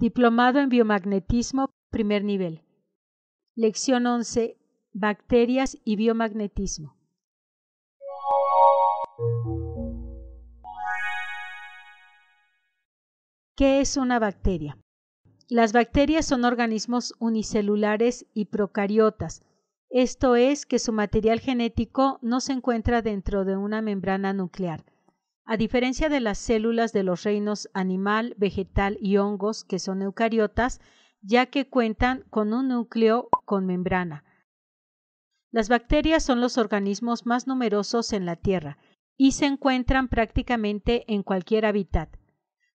Diplomado en Biomagnetismo, primer nivel. Lección 11. Bacterias y biomagnetismo. ¿Qué es una bacteria? Las bacterias son organismos unicelulares y procariotas, esto es que su material genético no se encuentra dentro de una membrana nuclear. A diferencia de las células de los reinos animal, vegetal y hongos, que son eucariotas, ya que cuentan con un núcleo con membrana. Las bacterias son los organismos más numerosos en la Tierra y se encuentran prácticamente en cualquier hábitat.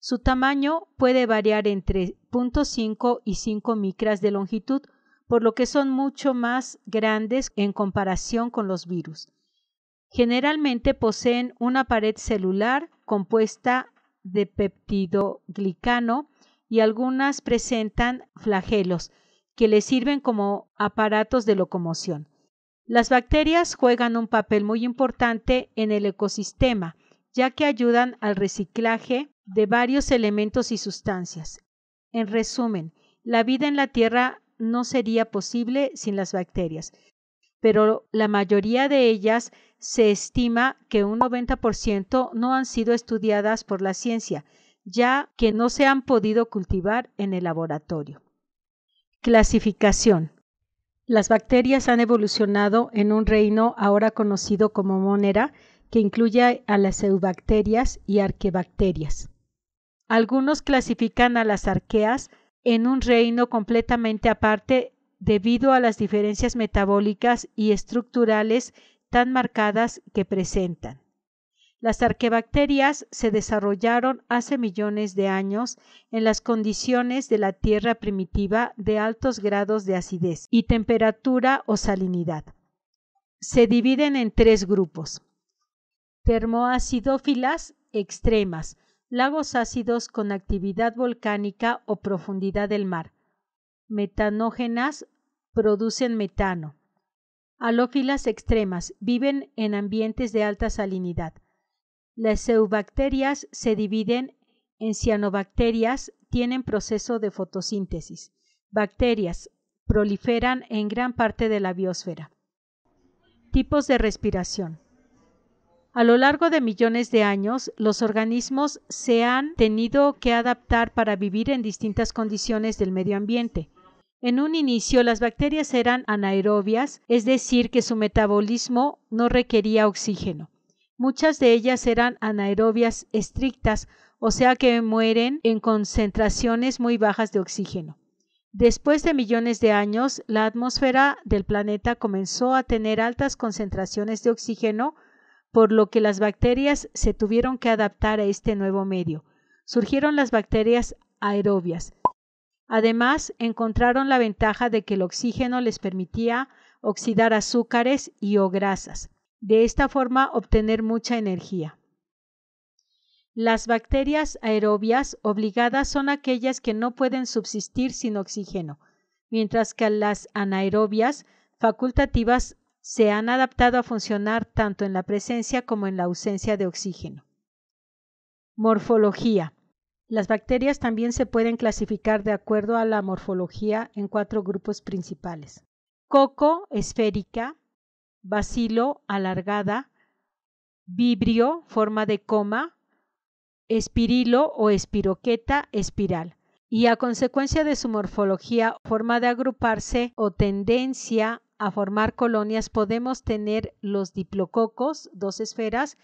Su tamaño puede variar entre 0.5 y 5 micras de longitud, por lo que son mucho más grandes en comparación con los virus. Generalmente poseen una pared celular compuesta de peptidoglicano y algunas presentan flagelos que les sirven como aparatos de locomoción. Las bacterias juegan un papel muy importante en el ecosistema, ya que ayudan al reciclaje de varios elementos y sustancias. En resumen, la vida en la Tierra no sería posible sin las bacterias pero la mayoría de ellas se estima que un 90% no han sido estudiadas por la ciencia, ya que no se han podido cultivar en el laboratorio. Clasificación. Las bacterias han evolucionado en un reino ahora conocido como Monera, que incluye a las eubacterias y arquebacterias. Algunos clasifican a las arqueas en un reino completamente aparte debido a las diferencias metabólicas y estructurales tan marcadas que presentan. Las arquebacterias se desarrollaron hace millones de años en las condiciones de la Tierra primitiva de altos grados de acidez y temperatura o salinidad. Se dividen en tres grupos. Termoacidófilas extremas, lagos ácidos con actividad volcánica o profundidad del mar, metanógenas producen metano. Alófilas extremas viven en ambientes de alta salinidad. Las eubacterias se dividen en cianobacterias, tienen proceso de fotosíntesis. Bacterias proliferan en gran parte de la biosfera. Tipos de respiración. A lo largo de millones de años, los organismos se han tenido que adaptar para vivir en distintas condiciones del medio ambiente. En un inicio las bacterias eran anaerobias, es decir, que su metabolismo no requería oxígeno. Muchas de ellas eran anaerobias estrictas, o sea que mueren en concentraciones muy bajas de oxígeno. Después de millones de años, la atmósfera del planeta comenzó a tener altas concentraciones de oxígeno, por lo que las bacterias se tuvieron que adaptar a este nuevo medio. Surgieron las bacterias aerobias, Además, encontraron la ventaja de que el oxígeno les permitía oxidar azúcares y o grasas. De esta forma obtener mucha energía. Las bacterias aerobias obligadas son aquellas que no pueden subsistir sin oxígeno, mientras que las anaerobias facultativas se han adaptado a funcionar tanto en la presencia como en la ausencia de oxígeno. Morfología. Las bacterias también se pueden clasificar de acuerdo a la morfología en cuatro grupos principales. Coco esférica, bacilo alargada, vibrio forma de coma, espirilo o espiroqueta espiral y a consecuencia de su morfología, forma de agruparse o tendencia a formar colonias, podemos tener los diplococos, dos esferas,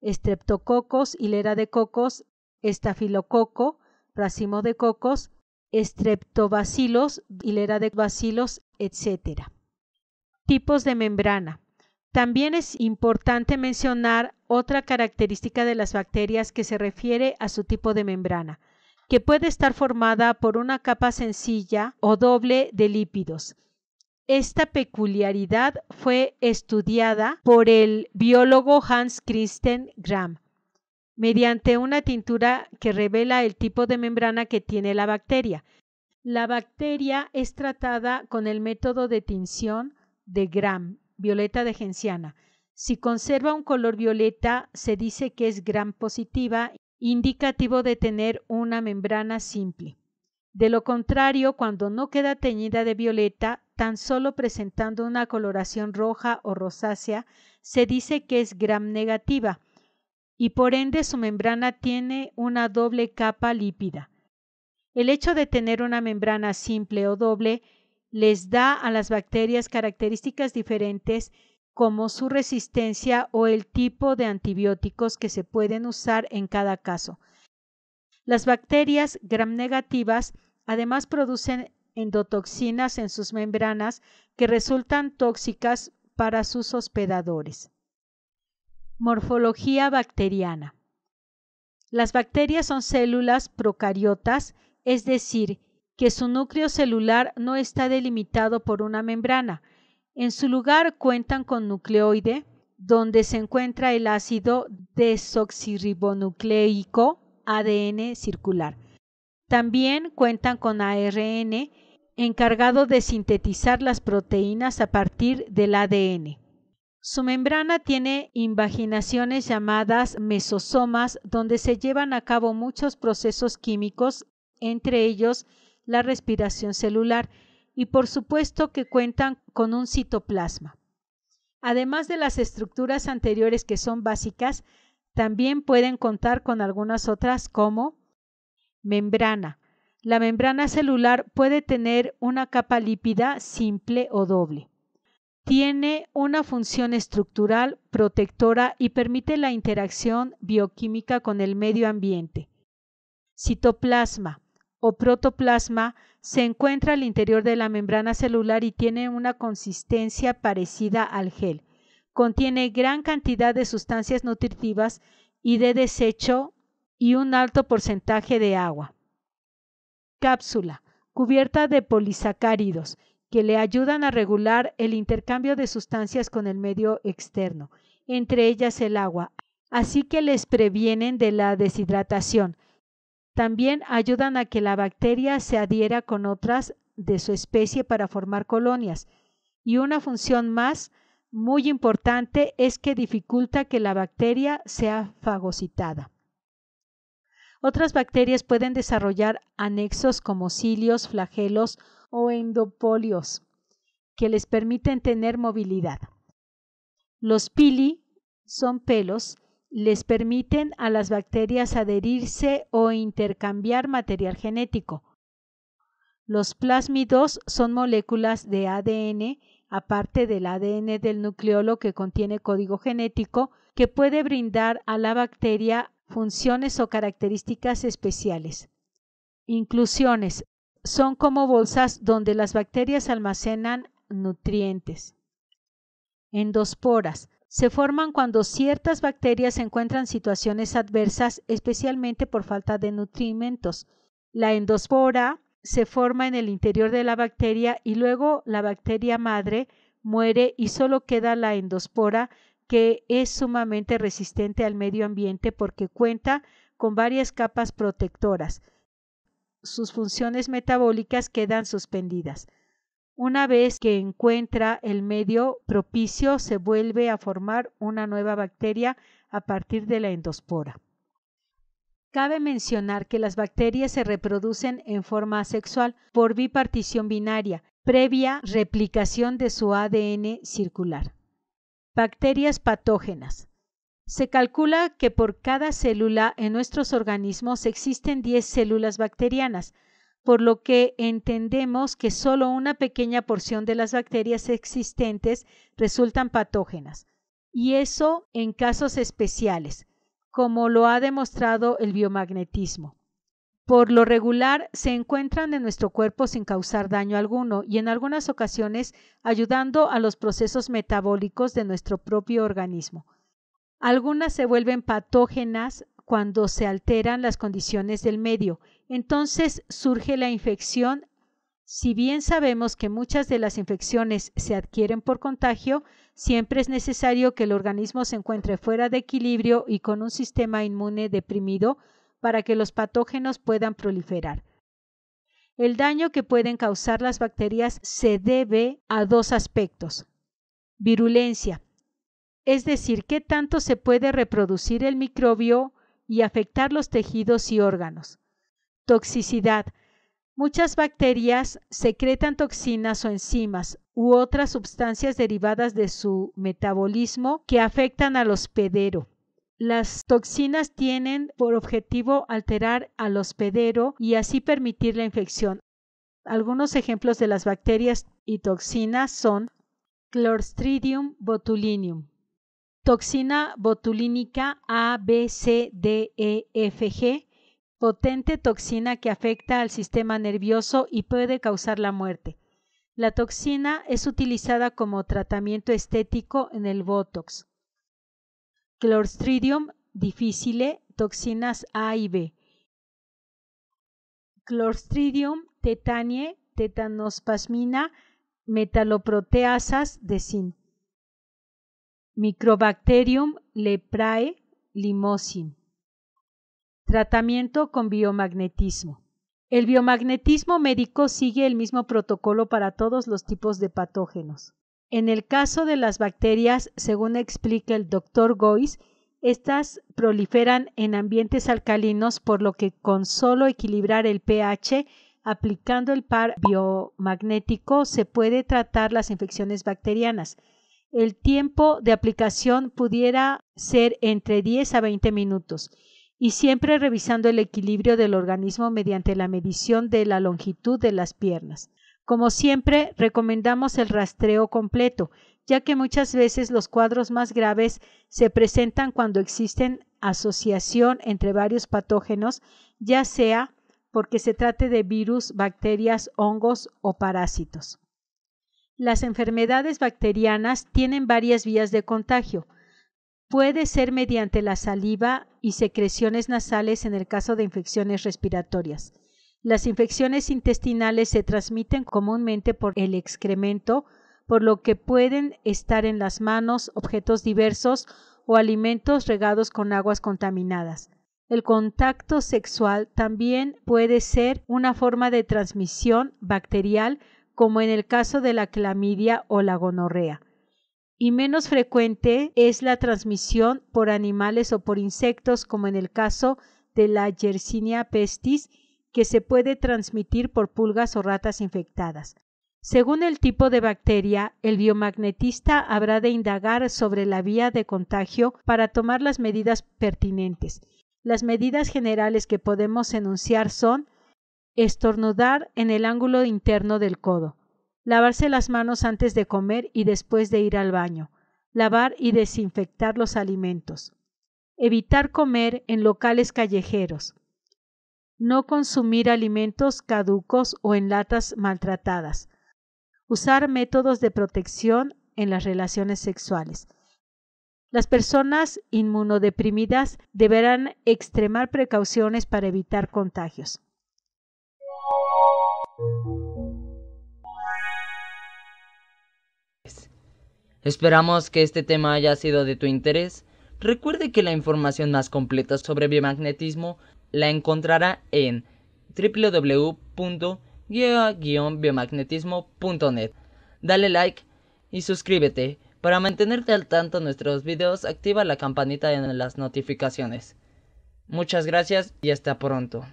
estreptococos, hilera de cocos estafilococo, racimo de cocos, estreptobacilos, hilera de bacilos, etc. Tipos de membrana. También es importante mencionar otra característica de las bacterias que se refiere a su tipo de membrana, que puede estar formada por una capa sencilla o doble de lípidos. Esta peculiaridad fue estudiada por el biólogo Hans Christian Gram mediante una tintura que revela el tipo de membrana que tiene la bacteria. La bacteria es tratada con el método de tinción de Gram, violeta de genciana. Si conserva un color violeta, se dice que es Gram positiva, indicativo de tener una membrana simple. De lo contrario, cuando no queda teñida de violeta, tan solo presentando una coloración roja o rosácea, se dice que es Gram negativa, y por ende su membrana tiene una doble capa lípida. El hecho de tener una membrana simple o doble les da a las bacterias características diferentes como su resistencia o el tipo de antibióticos que se pueden usar en cada caso. Las bacterias gram negativas además producen endotoxinas en sus membranas que resultan tóxicas para sus hospedadores. Morfología bacteriana. Las bacterias son células procariotas, es decir, que su núcleo celular no está delimitado por una membrana. En su lugar cuentan con nucleoide, donde se encuentra el ácido desoxirribonucleico ADN circular. También cuentan con ARN, encargado de sintetizar las proteínas a partir del ADN. Su membrana tiene invaginaciones llamadas mesosomas, donde se llevan a cabo muchos procesos químicos, entre ellos la respiración celular, y por supuesto que cuentan con un citoplasma. Además de las estructuras anteriores que son básicas, también pueden contar con algunas otras como membrana. La membrana celular puede tener una capa lípida simple o doble tiene una función estructural protectora y permite la interacción bioquímica con el medio ambiente. Citoplasma o protoplasma se encuentra al interior de la membrana celular y tiene una consistencia parecida al gel. Contiene gran cantidad de sustancias nutritivas y de desecho y un alto porcentaje de agua. Cápsula, cubierta de polisacáridos que le ayudan a regular el intercambio de sustancias con el medio externo, entre ellas el agua, así que les previenen de la deshidratación. También ayudan a que la bacteria se adhiera con otras de su especie para formar colonias. Y una función más muy importante es que dificulta que la bacteria sea fagocitada. Otras bacterias pueden desarrollar anexos como cilios, flagelos o endopolios que les permiten tener movilidad. Los pili son pelos, les permiten a las bacterias adherirse o intercambiar material genético. Los plásmidos son moléculas de ADN, aparte del ADN del nucleolo que contiene código genético, que puede brindar a la bacteria funciones o características especiales. Inclusiones son como bolsas donde las bacterias almacenan nutrientes. Endosporas. Se forman cuando ciertas bacterias encuentran situaciones adversas, especialmente por falta de nutrimentos. La endospora se forma en el interior de la bacteria y luego la bacteria madre muere y solo queda la endospora que es sumamente resistente al medio ambiente porque cuenta con varias capas protectoras sus funciones metabólicas quedan suspendidas. Una vez que encuentra el medio propicio, se vuelve a formar una nueva bacteria a partir de la endospora. Cabe mencionar que las bacterias se reproducen en forma asexual por bipartición binaria, previa replicación de su ADN circular. Bacterias patógenas. Se calcula que por cada célula en nuestros organismos existen 10 células bacterianas, por lo que entendemos que solo una pequeña porción de las bacterias existentes resultan patógenas, y eso en casos especiales, como lo ha demostrado el biomagnetismo. Por lo regular, se encuentran en nuestro cuerpo sin causar daño alguno y en algunas ocasiones ayudando a los procesos metabólicos de nuestro propio organismo. Algunas se vuelven patógenas cuando se alteran las condiciones del medio. Entonces surge la infección. Si bien sabemos que muchas de las infecciones se adquieren por contagio, siempre es necesario que el organismo se encuentre fuera de equilibrio y con un sistema inmune deprimido para que los patógenos puedan proliferar. El daño que pueden causar las bacterias se debe a dos aspectos. Virulencia, es decir, qué tanto se puede reproducir el microbio y afectar los tejidos y órganos. Toxicidad. Muchas bacterias secretan toxinas o enzimas u otras sustancias derivadas de su metabolismo que afectan al hospedero. Las toxinas tienen por objetivo alterar al hospedero y así permitir la infección. Algunos ejemplos de las bacterias y toxinas son Clostridium botulinum, Toxina botulínica A, B, C, D, E, F, G, potente toxina que afecta al sistema nervioso y puede causar la muerte. La toxina es utilizada como tratamiento estético en el Botox. Clostridium difficile, toxinas A y B. Clostridium tetanie, tetanospasmina, metaloproteasas de zinc. Microbacterium leprae limosin Tratamiento con biomagnetismo. El biomagnetismo médico sigue el mismo protocolo para todos los tipos de patógenos. En el caso de las bacterias, según explica el doctor Gois, estas proliferan en ambientes alcalinos, por lo que con solo equilibrar el pH aplicando el par biomagnético se puede tratar las infecciones bacterianas el tiempo de aplicación pudiera ser entre 10 a 20 minutos y siempre revisando el equilibrio del organismo mediante la medición de la longitud de las piernas. Como siempre, recomendamos el rastreo completo, ya que muchas veces los cuadros más graves se presentan cuando existen asociación entre varios patógenos, ya sea porque se trate de virus, bacterias, hongos o parásitos. Las enfermedades bacterianas tienen varias vías de contagio. Puede ser mediante la saliva y secreciones nasales en el caso de infecciones respiratorias. Las infecciones intestinales se transmiten comúnmente por el excremento, por lo que pueden estar en las manos, objetos diversos o alimentos regados con aguas contaminadas. El contacto sexual también puede ser una forma de transmisión bacterial como en el caso de la clamidia o la gonorrea. Y menos frecuente es la transmisión por animales o por insectos, como en el caso de la Yersinia pestis, que se puede transmitir por pulgas o ratas infectadas. Según el tipo de bacteria, el biomagnetista habrá de indagar sobre la vía de contagio para tomar las medidas pertinentes. Las medidas generales que podemos enunciar son estornudar en el ángulo interno del codo, lavarse las manos antes de comer y después de ir al baño, lavar y desinfectar los alimentos, evitar comer en locales callejeros, no consumir alimentos caducos o en latas maltratadas, usar métodos de protección en las relaciones sexuales. Las personas inmunodeprimidas deberán extremar precauciones para evitar contagios. Esperamos que este tema haya sido de tu interés. Recuerde que la información más completa sobre biomagnetismo la encontrará en www.guia-biomagnetismo.net. Dale like y suscríbete. Para mantenerte al tanto de nuestros videos, activa la campanita en las notificaciones. Muchas gracias y hasta pronto.